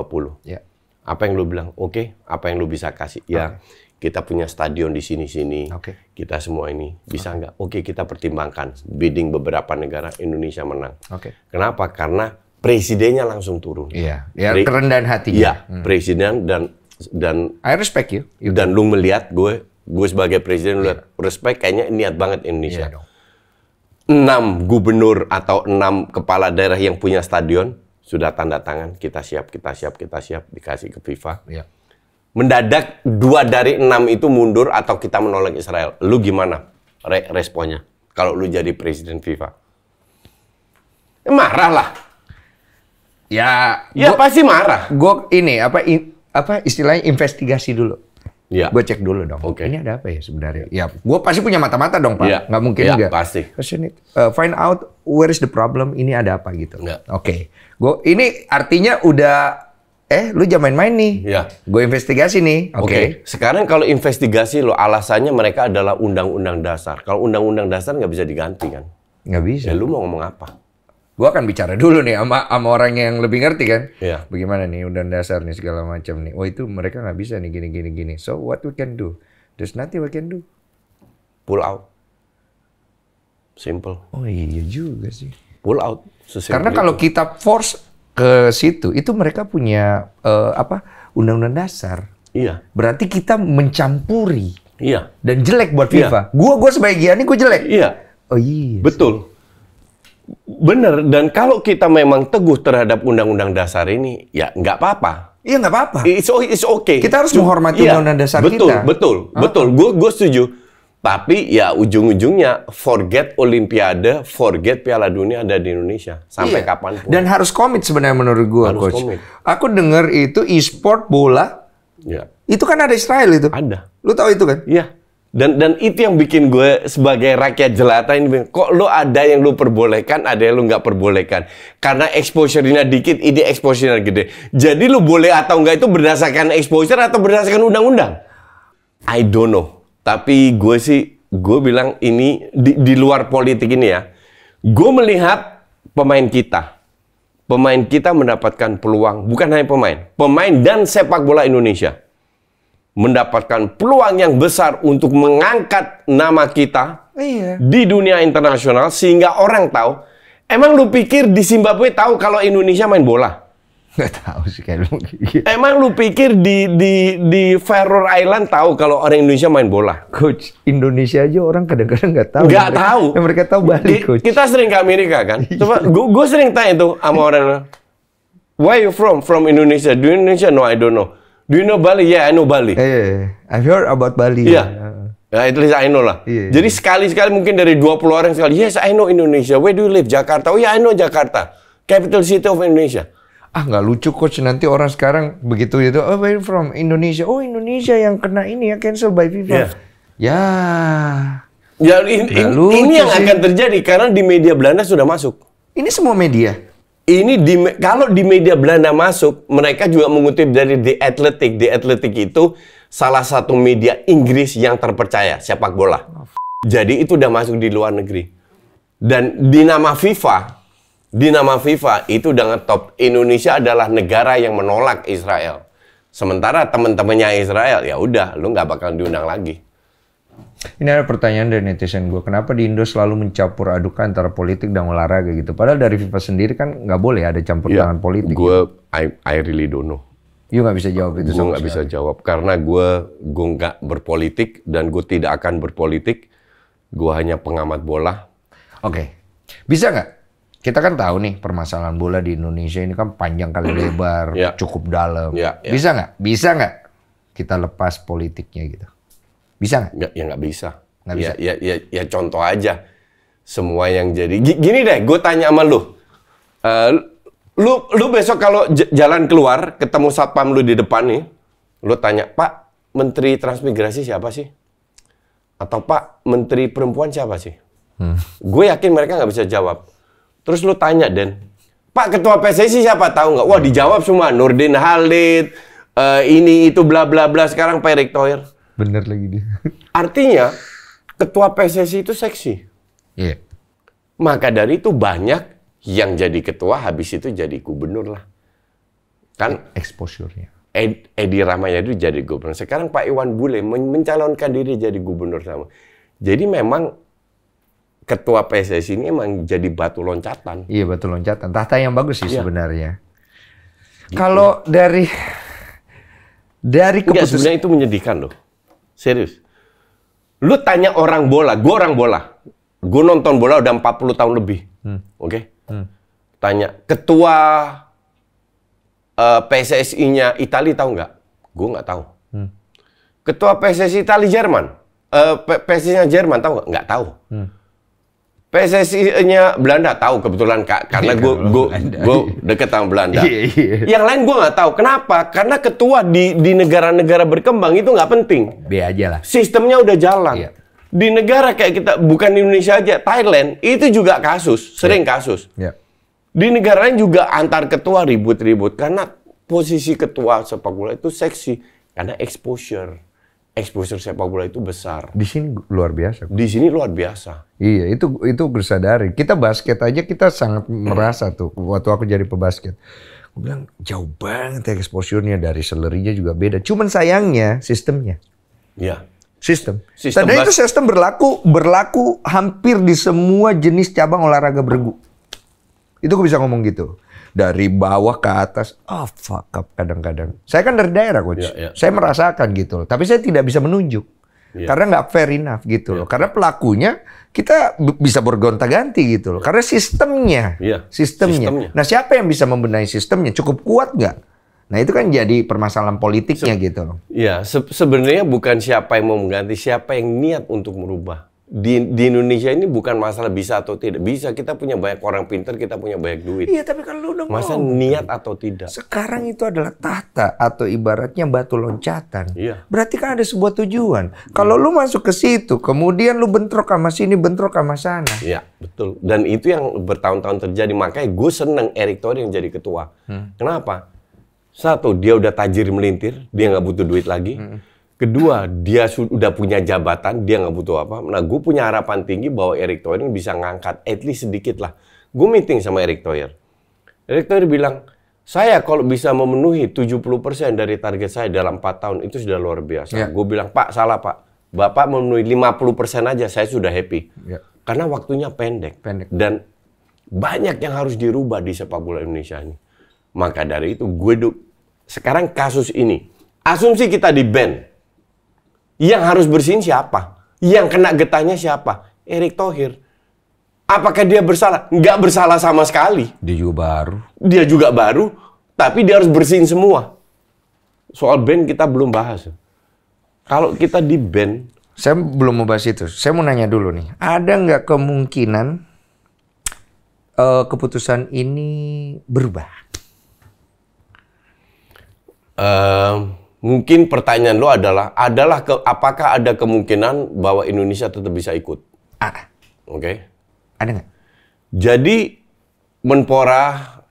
Yeah. Yeah. Apa yang lu bilang? Oke, okay, apa yang lu bisa kasih? Ya, okay. kita punya stadion di sini-sini. Okay. Kita semua ini bisa okay. nggak? Oke, okay, kita pertimbangkan. Bidding beberapa negara Indonesia menang. Okay. Kenapa? Karena presidennya langsung turun. Iya, yeah. ya, kerendahan hati. Iya, hmm. presiden dan dan I respect you. you. Dan lu melihat gue, gue sebagai presiden yeah. lihat respect kayaknya niat banget Indonesia. Yeah, enam gubernur atau enam kepala daerah yang punya stadion sudah tanda tangan kita siap kita siap kita siap dikasih ke FIFA. Ya. Mendadak dua dari enam itu mundur atau kita menolak Israel. Lu gimana re responnya kalau lu jadi presiden FIFA? Ya, marah lah. Ya, ya gua, pasti marah. Gue ini apa in, apa istilahnya investigasi dulu Ya. Gue cek dulu dong. Oke. Okay. Ini ada apa ya sebenarnya? Ya, gue pasti punya mata-mata dong pak. Ya. Gak mungkin ya, enggak. Pasti. Kesini, uh, find out where is the problem. Ini ada apa gitu. Ya. Oke. Okay. Gue ini artinya udah eh lu jangan main-main nih. Ya. Gue investigasi nih. Oke. Okay. Okay. Sekarang kalau investigasi lo alasannya mereka adalah undang-undang dasar. Kalau undang-undang dasar nggak bisa diganti kan? Nggak bisa. Ya lu mau ngomong apa? gue akan bicara dulu nih sama sama orang yang lebih ngerti kan. Yeah. Bagaimana nih undang dasar nih segala macam nih. wah oh, itu mereka nggak bisa nih gini gini gini. So what we can do? There's nothing we can do. Pull out. Simple. Oh iya juga sih. Pull out. Karena kalau kita force ke situ, itu mereka punya uh, apa undang-undang dasar. Iya. Berarti kita mencampuri. Iya. Dan jelek buat iya. FIFA. Iya. Gua gua sebagai gini gua jelek. Iya. Oh iya. Betul. Bener, dan kalau kita memang teguh terhadap undang-undang dasar ini, ya nggak apa-apa. Iya nggak apa-apa. It's, it's okay. Kita harus menghormati iya, undang-undang dasar betul, kita. Betul, ah. betul, betul. Gue setuju. Tapi ya ujung-ujungnya forget Olimpiade, forget Piala Dunia ada di Indonesia sampai iya. kapan Dan harus komit sebenarnya menurut gua, harus Komit. Aku dengar itu e-sport bola. Ya. Itu kan ada Israel itu. Ada. Lu tahu itu kan? Iya dan dan itu yang bikin gue sebagai rakyat jelata ini kok lo ada yang lo perbolehkan ada yang lo nggak perbolehkan karena exposure-nya dikit ini exposure-nya gede jadi lo boleh atau nggak itu berdasarkan exposure atau berdasarkan undang-undang I don't know tapi gue sih gue bilang ini di, di luar politik ini ya gue melihat pemain kita pemain kita mendapatkan peluang bukan hanya pemain pemain dan sepak bola Indonesia mendapatkan peluang yang besar untuk mengangkat nama kita iya. di dunia internasional sehingga orang tahu. Emang lu pikir di Zimbabwe tahu kalau Indonesia main bola? Gak tahu sih kayak lu. Emang lu pikir di di di Faroe Island tahu kalau orang Indonesia main bola? Coach, Indonesia aja orang kadang-kadang nggak tahu. Nggak tahu. Yang mereka tahu Bali, coach. Kita sering ke Amerika kan. Iya. Coba gue sering tanya tuh sama orang. Where you from? From Indonesia. Do Indonesia? No, I don't know Do you know Bali? Yeah, I know Bali. Yeah, I've heard about Bali. Yeah. Ya, uh. yeah, at least I know lah. Yeah. Iya. Jadi sekali-sekali mungkin dari 20 orang sekali, yes, I know Indonesia. Where do you live? Jakarta. Oh yeah, I know Jakarta. Capital city of Indonesia. Ah, nggak lucu coach. Nanti orang sekarang begitu itu, oh, where from? Indonesia. Oh, Indonesia yang kena ini ya, cancel by FIFA. Yeah. Ya. Ya, in, in, ini yang sih. akan terjadi karena di media Belanda sudah masuk. Ini semua media? ini di, kalau di media Belanda masuk, mereka juga mengutip dari The Athletic. The Athletic itu salah satu media Inggris yang terpercaya sepak bola. Jadi itu udah masuk di luar negeri. Dan di nama FIFA, di nama FIFA itu udah ngetop Indonesia adalah negara yang menolak Israel. Sementara teman-temannya Israel ya udah, lu nggak bakal diundang lagi. Ini ada pertanyaan dari netizen gue, kenapa di Indo selalu mencampur adukan antara politik dan olahraga gitu? Padahal dari FIFA sendiri kan nggak boleh ada campur ya, tangan politik. Gue, ya. I, I really don't know. You nggak bisa jawab itu. Gue nggak bisa jawab karena gue gue nggak berpolitik dan gue tidak akan berpolitik. Gue hanya pengamat bola. Oke, okay. bisa nggak? Kita kan tahu nih permasalahan bola di Indonesia ini kan panjang kali lebar, yeah. cukup dalam. Yeah, yeah. Bisa nggak? Bisa nggak kita lepas politiknya gitu? Bisa nggak? Nggak, ya nggak bisa. Nggak ya, bisa. Ya, ya, ya contoh aja. Semua yang jadi. Gini deh, gue tanya sama lu. Uh, lu lu besok kalau jalan keluar ketemu satpam lu di depan nih, lu tanya Pak Menteri Transmigrasi siapa sih? Atau Pak Menteri Perempuan siapa sih? Hmm. Gue yakin mereka nggak bisa jawab. Terus lu tanya Den, Pak Ketua PSSI siapa tahu nggak? Wah dijawab semua Nurdin Halid, uh, ini itu bla bla bla. Sekarang Pak Erick Thohir. Bener lagi dia. Artinya ketua PSSI itu seksi. Iya. Yeah. Maka dari itu banyak yang jadi ketua habis itu jadi gubernur lah. Kan exposure-nya. Ed, Edi Ramaya jadi gubernur. Sekarang Pak Iwan Bule mencalonkan diri jadi gubernur sama. Jadi memang ketua PSSI ini emang jadi batu loncatan. Iya, batu loncatan. Tahta yang bagus sih iya. sebenarnya. Gitu. Kalau dari dari keputusan Enggak, itu menyedihkan loh. Serius. Lu tanya orang bola, gua orang bola. gua nonton bola udah 40 tahun lebih. Hmm. Oke? Okay? Hmm. Tanya, ketua uh, eh, PSSI-nya Italia tahu nggak? Gue nggak tahu. Hmm. Ketua PSSI Italia Jerman, uh, eh, PSSI-nya Jerman tahu nggak? Nggak tahu. Hmm. PSSI-nya Belanda tahu kebetulan kak karena gue gue gue deket sama Belanda. Iya, iya. Yang lain gue nggak tahu kenapa karena ketua di di negara-negara berkembang itu nggak penting. B aja lah. Sistemnya udah jalan. Iya. Di negara kayak kita bukan di Indonesia aja Thailand itu juga kasus sering iya. kasus. Iya. Di negara lain juga antar ketua ribut-ribut karena posisi ketua sepak bola itu seksi karena exposure exposure sepak bola itu besar. Di sini luar biasa. Di sini luar biasa. Iya, itu itu gue sadari. Kita basket aja kita sangat merasa tuh waktu aku jadi pebasket. Gue bilang jauh banget ya exposure-nya dari selerinya juga beda. Cuman sayangnya sistemnya. Iya. Sistem. sistem Tadi itu sistem berlaku berlaku hampir di semua jenis cabang olahraga bergu. Itu gue bisa ngomong gitu dari bawah ke atas. Oh fuck up kadang-kadang. Saya kan dari daerah coach. Yeah, yeah. Saya merasakan gitu loh. Tapi saya tidak bisa menunjuk. Yeah. Karena nggak fair enough gitu yeah. loh. Ya. Karena pelakunya kita bisa bergonta-ganti gitu loh. Karena sistemnya, yeah. sistemnya. Sistemnya. Nah siapa yang bisa membenahi sistemnya? Cukup kuat nggak? Nah itu kan jadi permasalahan politiknya Se gitu loh. Iya, se sebenarnya bukan siapa yang mau mengganti, siapa yang niat untuk merubah di, di Indonesia ini bukan masalah bisa atau tidak bisa. Kita punya banyak orang pinter kita punya banyak duit. Iya, tapi kan lu udah Masa ngomong. niat atau tidak? Sekarang itu adalah tahta atau ibaratnya batu loncatan. Iya. Berarti kan ada sebuah tujuan. Iya. Kalau lu masuk ke situ, kemudian lu bentrok sama sini, bentrok sama sana. Iya, betul. Dan itu yang bertahun-tahun terjadi. Makanya gue seneng Erick Thohir yang jadi ketua. Hmm. Kenapa? Satu, dia udah tajir melintir, dia nggak butuh duit lagi. Hmm Kedua, dia sudah punya jabatan, dia nggak butuh apa. Nah, gue punya harapan tinggi bahwa Erick Thohir bisa ngangkat, at least sedikit lah. Gue meeting sama Erick Thohir. Erick Thohir bilang, saya kalau bisa memenuhi 70% dari target saya dalam 4 tahun, itu sudah luar biasa. Yeah. Gue bilang, Pak, salah Pak. Bapak memenuhi 50% aja, saya sudah happy. Yeah. Karena waktunya pendek. pendek. Dan banyak yang harus dirubah di sepak bola Indonesia ini. Maka dari itu, gue sekarang kasus ini, asumsi kita di band, yang harus bersihin siapa? Yang kena getahnya siapa? Erick Thohir. Apakah dia bersalah? Nggak bersalah sama sekali. Dia juga baru. Dia juga baru, tapi dia harus bersihin semua. Soal band kita belum bahas. Kalau kita di band, saya belum mau bahas itu. Saya mau nanya dulu nih, ada nggak kemungkinan uh, keputusan ini berubah? Um, Mungkin pertanyaan lo adalah, adalah ke, apakah ada kemungkinan bahwa Indonesia tetap bisa ikut? Ada. Ah. Oke. Okay. Ada nggak? Jadi Menpora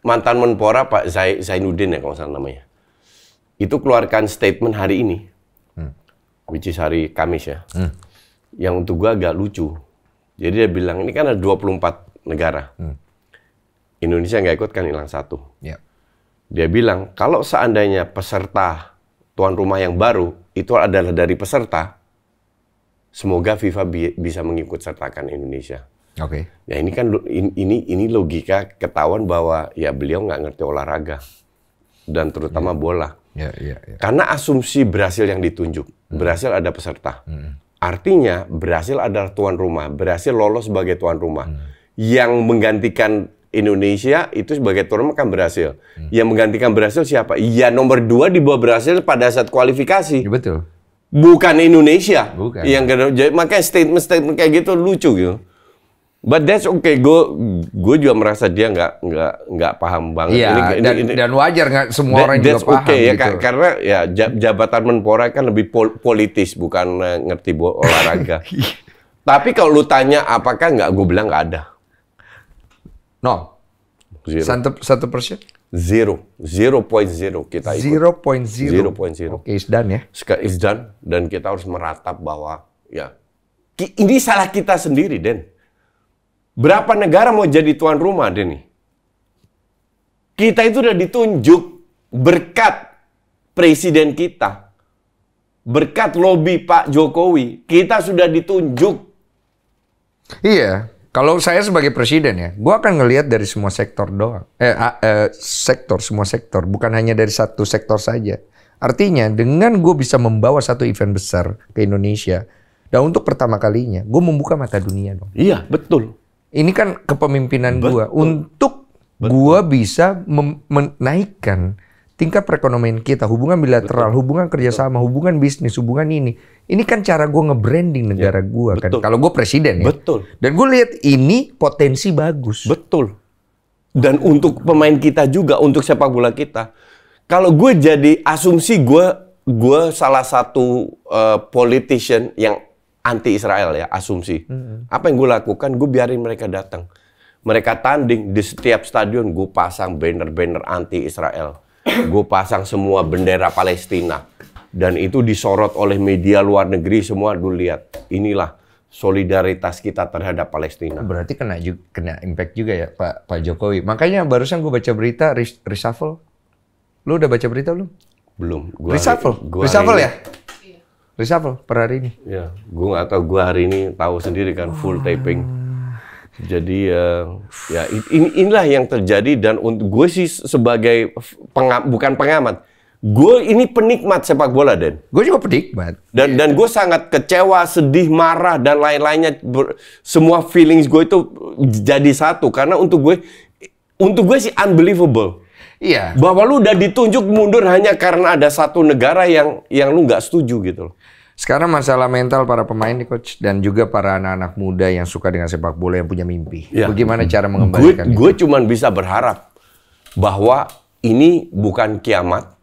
mantan Menpora Pak Zainuddin ya kalau salah namanya, itu keluarkan statement hari ini, hmm. which is hari Kamis ya. Hmm. Yang untuk gua agak lucu. Jadi dia bilang ini kan ada 24 negara. Hmm. Indonesia nggak ikut kan hilang satu. Yeah. Dia bilang kalau seandainya peserta tuan rumah yang baru itu adalah dari peserta, semoga FIFA bi bisa mengikut sertakan Indonesia. Oke. Okay. Ya ini kan ini ini logika ketahuan bahwa ya beliau nggak ngerti olahraga dan terutama yeah. Hmm. bola. Yeah, yeah, yeah. Karena asumsi berhasil yang ditunjuk, hmm. berhasil ada peserta. Hmm. Artinya berhasil adalah tuan rumah, berhasil lolos sebagai tuan rumah. Hmm. Yang menggantikan Indonesia itu sebagai tuan rumah berhasil. Hmm. Yang menggantikan berhasil siapa? Iya nomor dua di bawah berhasil pada saat kualifikasi. Ya, betul. Bukan Indonesia. Bukan. Yang jadi makanya statement-statement kayak gitu lucu gitu. But that's okay. Gue juga merasa dia nggak nggak nggak paham banget. Iya. dan, dan wajar nggak semua that, orang that's juga okay, paham. Ya, gitu. Karena ya jabatan menpora kan lebih pol politis bukan eh, ngerti olahraga. Iya. Tapi kalau lu tanya apakah nggak, gue bilang nggak ada. No. Zero. Satu persen? Zero. Zero point zero kita ikut. Zero point zero. Zero point zero. Oke, okay, it's done ya. It's done. Dan kita harus meratap bahwa ya ini salah kita sendiri, Den. Berapa negara mau jadi tuan rumah, Den? Nih? Kita itu udah ditunjuk berkat presiden kita. Berkat lobby Pak Jokowi, kita sudah ditunjuk. Iya. Kalau saya sebagai presiden ya, gua akan ngelihat dari semua sektor doang. Eh, eh, sektor, semua sektor. Bukan hanya dari satu sektor saja. Artinya dengan gue bisa membawa satu event besar ke Indonesia. Dan untuk pertama kalinya, gue membuka mata dunia dong. Iya, betul. Ini kan kepemimpinan gue. Untuk gue bisa menaikkan tingkat perekonomian kita. Hubungan bilateral, betul. hubungan kerjasama, betul. hubungan bisnis, hubungan ini ini kan cara gue ngebranding ya, negara ya, gue kan. Kalau gue presiden ya. Betul. Dan gue lihat ini potensi bagus. Betul. Dan untuk pemain kita juga, untuk sepak bola kita. Kalau gue jadi asumsi gue, gue salah satu uh, politician yang anti Israel ya asumsi. Hmm. Apa yang gue lakukan? Gue biarin mereka datang. Mereka tanding di setiap stadion. Gue pasang banner-banner anti Israel. Gue pasang semua bendera Palestina dan itu disorot oleh media luar negeri semua dulu lihat inilah solidaritas kita terhadap Palestina. Berarti kena juga, kena impact juga ya Pak Pak Jokowi. Makanya barusan gue baca berita reshuffle. Lu udah baca berita belum? Belum. Gua reshuffle. Hari, gua reshuffle hari ya? Reshuffle per hari ini. Ya, gue nggak tahu. Gue hari ini tahu sendiri kan full oh. taping. Jadi uh, ya ini, inilah yang terjadi dan untuk gue sih sebagai pengam, bukan pengamat, Gue ini penikmat sepak bola, dan Gue juga penikmat. Dan yeah. dan gue sangat kecewa, sedih, marah dan lain-lainnya. Semua feelings gue itu jadi satu karena untuk gue untuk gue sih unbelievable. Iya. Yeah. Bahwa lu udah ditunjuk mundur hanya karena ada satu negara yang yang lu nggak setuju gitu Sekarang masalah mental para pemain nih coach dan juga para anak-anak muda yang suka dengan sepak bola yang punya mimpi. yeah. Bagaimana cara mengembalikan? gue cuman bisa berharap bahwa ini bukan kiamat,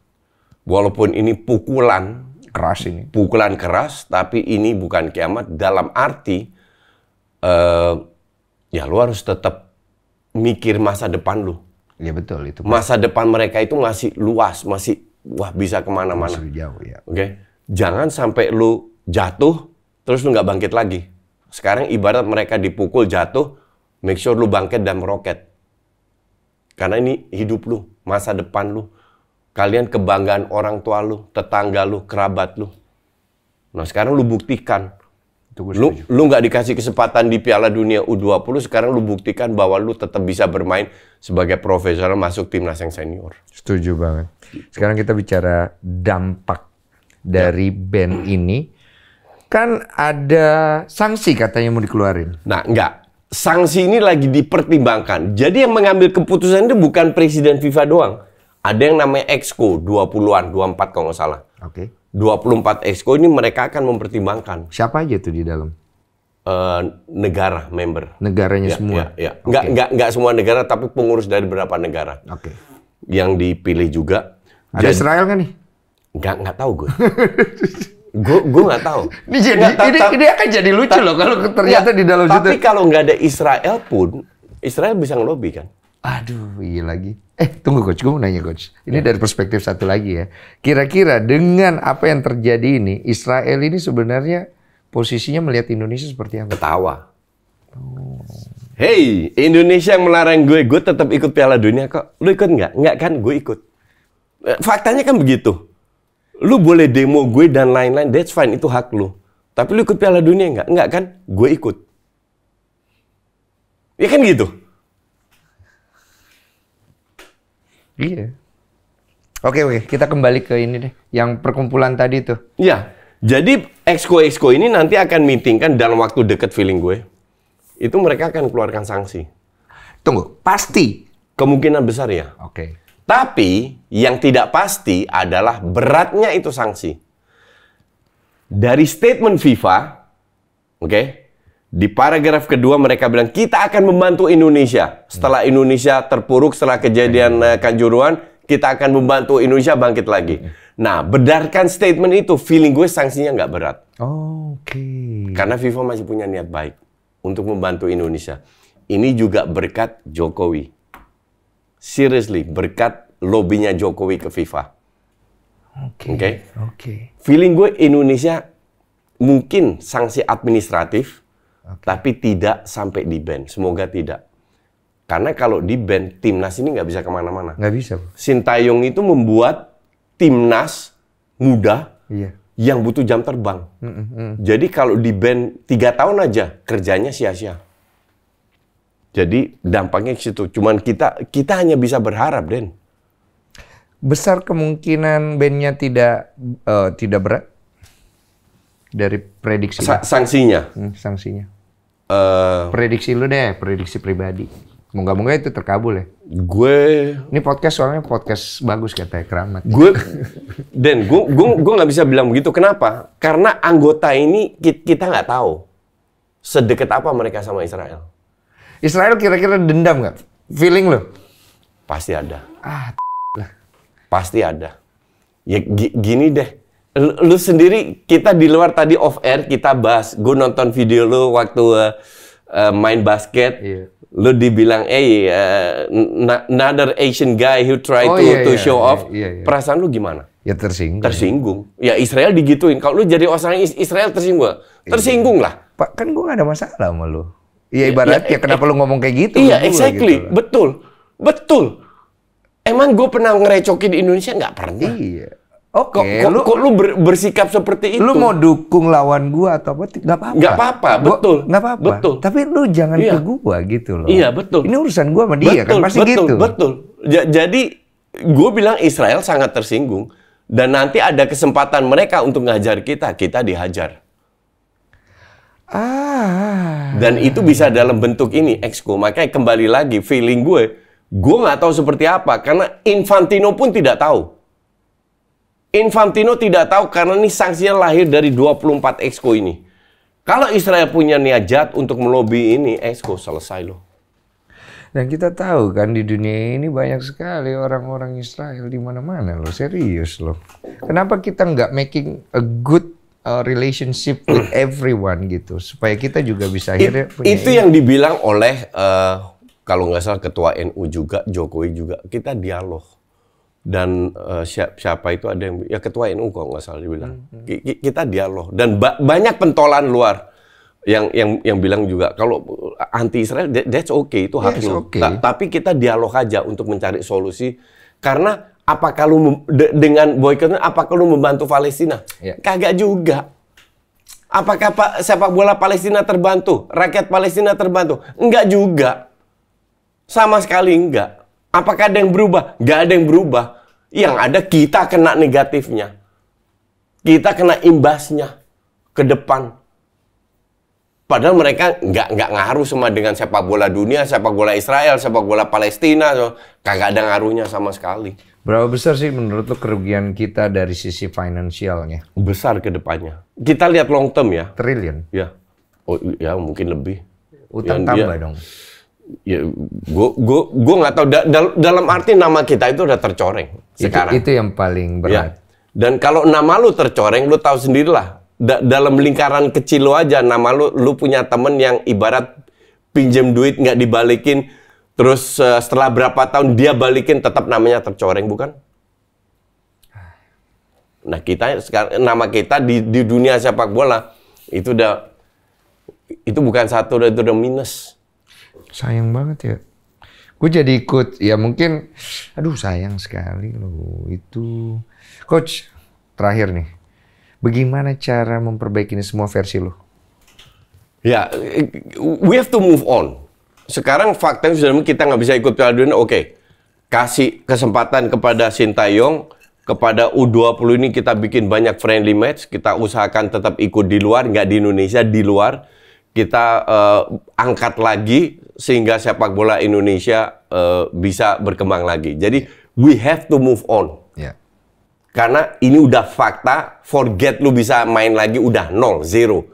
Walaupun ini pukulan keras ini. Pukulan keras, tapi ini bukan kiamat dalam arti uh, ya lu harus tetap mikir masa depan lu. Ya betul itu. Masa depan mereka itu masih luas, masih wah bisa kemana-mana. jauh ya. Oke, okay? jangan sampai lu jatuh terus lu nggak bangkit lagi. Sekarang ibarat mereka dipukul jatuh, make sure lu bangkit dan meroket. Karena ini hidup lu, masa depan lu. Kalian kebanggaan orang tua lu, tetangga lu, kerabat lu. Nah sekarang lu buktikan. Lu, lu nggak dikasih kesempatan di Piala Dunia U20, sekarang lu buktikan bahwa lu tetap bisa bermain sebagai profesional masuk timnas yang senior. Setuju banget. Sekarang kita bicara dampak dari ya. band ini. Kan ada sanksi katanya mau dikeluarin. Nah enggak, sanksi ini lagi dipertimbangkan. Jadi yang mengambil keputusan itu bukan Presiden FIFA doang. Ada yang namanya exco 20-an, 24 kalau nggak salah. Oke. Okay. 24 exco ini mereka akan mempertimbangkan. Siapa aja tuh di dalam? Uh, negara member. Negaranya ya, semua. Ya, ya. Okay. Nggak, nggak, nggak semua negara tapi pengurus dari berapa negara. Oke. Okay. Yang dipilih juga. Ada Jadi, Israel kan nih? Nggak, nggak tahu gue. gue gue nggak tahu. Ini jadi gak, ini, ini akan jadi lucu loh kalau ternyata ya, di dalam Tapi kalau nggak ada Israel pun Israel bisa ngelobi kan? Aduh, iya lagi. Eh, tunggu coach, gue mau nanya coach. Ini ya. dari perspektif satu lagi ya. Kira-kira dengan apa yang terjadi ini, Israel ini sebenarnya posisinya melihat Indonesia seperti apa? Ketawa. Oh. Hey, Indonesia yang melarang gue, gue tetap ikut Piala Dunia kok. Lu ikut nggak? Nggak kan? Gue ikut. Eh, faktanya kan begitu. Lu boleh demo gue dan lain-lain, that's fine, itu hak lu. Tapi lu ikut Piala Dunia nggak? Nggak kan? Gue ikut. Ya kan gitu. Iya. Oke oke, kita kembali ke ini deh, yang perkumpulan tadi tuh. Iya. Jadi exco exco ini nanti akan meeting kan dalam waktu deket feeling gue. Itu mereka akan keluarkan sanksi. Tunggu, pasti. Kemungkinan besar ya. Oke. Okay. Tapi yang tidak pasti adalah beratnya itu sanksi. Dari statement FIFA, oke, okay, di paragraf kedua mereka bilang kita akan membantu Indonesia. Setelah Indonesia terpuruk setelah kejadian uh, eh, Kanjuruan, kita akan membantu Indonesia bangkit lagi. Nah, berdasarkan statement itu, feeling gue sanksinya nggak berat. Oh, Oke. Okay. Karena FIFA masih punya niat baik untuk membantu Indonesia. Ini juga berkat Jokowi. Seriously, berkat lobinya Jokowi ke FIFA. Oke. Okay. Oke. Okay? Okay. Feeling gue Indonesia mungkin sanksi administratif, tapi tidak sampai di band. Semoga tidak. Karena kalau di band timnas ini nggak bisa kemana-mana. Nggak bisa. Sintayong itu membuat timnas muda iya. yang butuh jam terbang. Mm -mm. Jadi kalau di band tiga tahun aja kerjanya sia-sia. Jadi dampaknya ke situ. Cuman kita kita hanya bisa berharap, Den. Besar kemungkinan bandnya tidak uh, tidak berat dari prediksi. Sa sanksinya. Hmm, sanksinya Uh, prediksi lu deh, prediksi pribadi. Moga-moga itu terkabul ya. Gue ini podcast soalnya podcast bagus kata keramat. Gue dan gue gue gue nggak bisa bilang begitu. Kenapa? Karena anggota ini kita nggak tahu sedekat apa mereka sama Israel. Israel kira-kira dendam nggak? Feeling lo? Pasti ada. Ah, Pasti ada. Ya gini deh lu, sendiri kita di luar tadi off air kita bahas gue nonton video lu waktu uh, uh, main basket yeah. lu dibilang eh hey, uh, another Asian guy who try oh, to yeah, to yeah, show yeah, off yeah, yeah, yeah. perasaan lu gimana ya tersinggung tersinggung ya Israel digituin kalau lu jadi orang Israel tersinggung iya. tersinggung lah pak kan gue gak ada masalah sama lu ya ibarat ya, ya kenapa eh, lu ngomong kayak gitu iya exactly gitu betul betul emang gue pernah ngerecokin di Indonesia nggak pernah iya Oke, okay, kok, lu, kok lu ber, bersikap seperti itu? Lu mau dukung lawan gua atau apa? Gak apa-apa. Gak apa-apa, betul. Gak apa-apa. Betul. Tapi lu jangan iya. ke gua gitu loh. Iya, betul. Ini urusan gua sama dia kan? betul, kan, pasti betul, gitu. Betul, ja, Jadi gua bilang Israel sangat tersinggung dan nanti ada kesempatan mereka untuk ngajar kita, kita dihajar. Ah. Dan itu bisa dalam bentuk ini, exco. Makanya kembali lagi, feeling gue, gue nggak tahu seperti apa karena Infantino pun tidak tahu. Infantino tidak tahu karena ini sanksinya lahir dari 24 exco ini. Kalau Israel punya niat untuk melobi ini, exco selesai loh. Dan kita tahu kan di dunia ini banyak sekali orang-orang Israel di mana-mana loh, serius loh. Kenapa kita nggak making a good uh, relationship with everyone gitu, supaya kita juga bisa It, punya itu ini. yang dibilang oleh uh, kalau nggak salah ketua NU juga, Jokowi juga, kita dialog dan uh, eh, siapa, siapa itu ada yang ya ketua NU kok nggak salah dibilang hmm, hmm. kita dialog dan ba banyak pentolan luar yang yang yang bilang juga kalau eh, anti Israel that, that's okay itu hak yes, okay. Ta tapi kita dialog aja untuk mencari solusi karena apa kalau de dengan boykot apa kalau membantu Palestina yeah. kagak juga apakah pak sepak bola Palestina terbantu rakyat Palestina terbantu enggak juga sama sekali enggak Apakah ada yang berubah? Gak ada yang berubah. Yang ada kita kena negatifnya. Kita kena imbasnya ke depan. Padahal mereka nggak nggak ngaruh sama dengan sepak bola dunia, sepak bola Israel, sepak bola Palestina, kagak ada ngaruhnya sama sekali. Berapa besar sih menurut lo kerugian kita dari sisi finansialnya? Besar ke depannya. Kita lihat long term ya. Triliun. Ya. Oh, ya mungkin lebih. Utang ya, tambah ya. dong ya gue gue gue nggak tahu da, dal, dalam arti nama kita itu udah tercoreng itu, sekarang itu yang paling ya. berat ya. dan kalau nama lu tercoreng lu tahu sendirilah da, dalam lingkaran kecil lu aja nama lu lu punya temen yang ibarat pinjam duit nggak dibalikin terus uh, setelah berapa tahun dia balikin tetap namanya tercoreng bukan nah kita sekarang nama kita di di dunia sepak bola itu udah itu bukan satu itu udah minus Sayang banget ya. Gue jadi ikut, ya mungkin, aduh sayang sekali loh itu. Coach, terakhir nih, bagaimana cara memperbaiki ini semua versi lo? Ya, we have to move on. Sekarang fakta sudah kita nggak bisa ikut Piala Dunia, oke. Okay. Kasih kesempatan kepada Sintayong, kepada U20 ini kita bikin banyak friendly match, kita usahakan tetap ikut di luar, nggak di Indonesia, di luar kita uh, angkat lagi sehingga sepak bola Indonesia uh, bisa berkembang lagi. Jadi we have to move on. Yeah. Karena ini udah fakta, forget lu bisa main lagi udah nol, zero.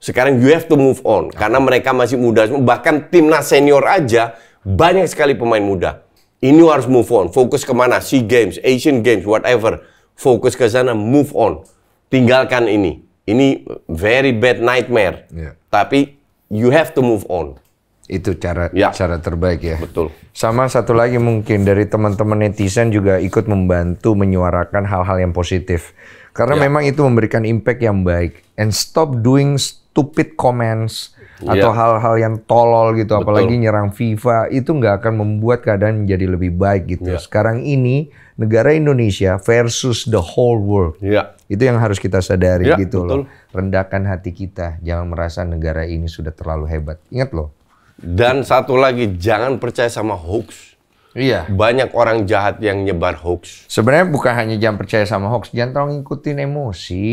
Sekarang you have to move on okay. Ya. karena mereka masih muda. Bahkan timnas senior aja banyak sekali pemain muda. Ini harus move on. Fokus kemana? Sea Games, Asian Games, whatever. Fokus ke sana, move on. Tinggalkan ini ini very bad nightmare. Yeah. Tapi you have to move on. Itu cara ya. cara terbaik ya. Betul. Sama satu lagi mungkin dari teman-teman netizen juga ikut membantu menyuarakan hal-hal yang positif. Karena ya. memang itu memberikan impact yang baik. And stop doing stupid comments atau iya. hal-hal yang tolol gitu Betul. apalagi nyerang FIFA itu nggak akan membuat keadaan menjadi lebih baik gitu. Iya. Sekarang ini negara Indonesia versus the whole world. Iya. Itu yang harus kita sadari gitu betul. loh. Rendahkan hati kita, jangan merasa negara ini sudah terlalu hebat. Ingat loh. Dan satu lagi jangan percaya sama hoax. Iya. Banyak orang jahat yang nyebar hoax. Sebenarnya bukan hanya jangan percaya sama hoax, jangan tolong ngikutin emosi.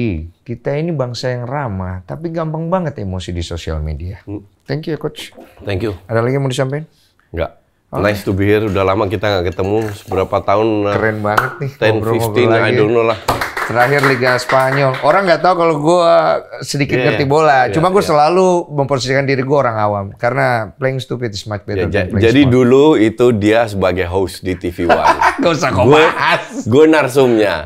Kita ini bangsa yang ramah, tapi gampang banget emosi di sosial media. Hmm. Thank you, ya, coach. Thank you. Ada lagi yang mau disampaikan? Enggak. Okay. Nice to be here. Udah lama kita nggak ketemu. Seberapa tahun? Eh, Keren banget nih. 10, ngobrol 15, I don't know lah. Terakhir Liga Spanyol. Orang nggak tahu kalau gue sedikit yeah, iya. ngerti bola. Yeah, Cuma gue yeah. selalu memposisikan diri gue orang awam. Karena playing stupid is much better yeah, than playing Jadi smart. dulu itu dia sebagai host di TV One. gak usah kau bahas. Gue narsumnya.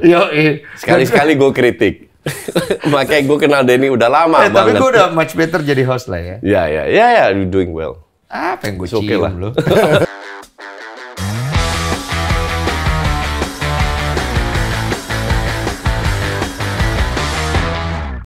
Sekali-sekali gue kritik. Makanya gue kenal Denny udah lama eh, banget. Tapi gue udah much better jadi host lah ya. Ya, ya, ya, ya, doing well. Ah, yang gue cium okay lah.